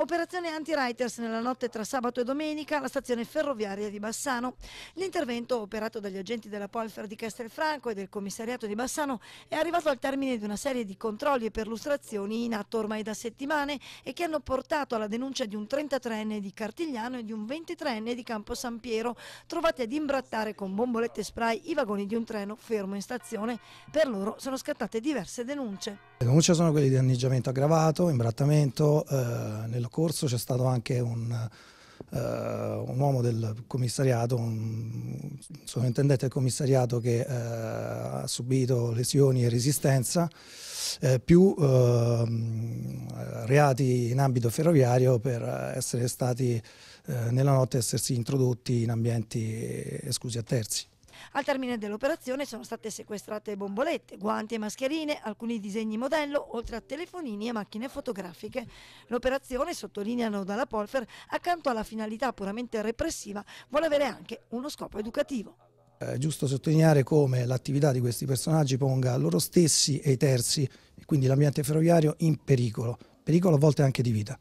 Operazione anti-writers nella notte tra sabato e domenica alla stazione ferroviaria di Bassano. L'intervento operato dagli agenti della Polfer di Castelfranco e del commissariato di Bassano è arrivato al termine di una serie di controlli e perlustrazioni in atto ormai da settimane e che hanno portato alla denuncia di un 33enne di Cartigliano e di un 23enne di Campo San Piero trovati ad imbrattare con bombolette spray i vagoni di un treno fermo in stazione. Per loro sono scattate diverse denunce. Le denunce sono quelle di danneggiamento aggravato, imbrattamento, eh, nel corso c'è stato anche un, eh, un, uomo del commissariato, un sovrintendente del commissariato che eh, ha subito lesioni e resistenza, eh, più ehm, reati in ambito ferroviario per essere stati eh, nella notte essersi introdotti in ambienti esclusi a terzi. Al termine dell'operazione sono state sequestrate bombolette, guanti e mascherine, alcuni disegni modello, oltre a telefonini e macchine fotografiche. L'operazione, sottolineano dalla Polfer, accanto alla finalità puramente repressiva, vuole avere anche uno scopo educativo. Eh, è giusto sottolineare come l'attività di questi personaggi ponga loro stessi e i terzi, e quindi l'ambiente ferroviario, in pericolo, pericolo a volte anche di vita.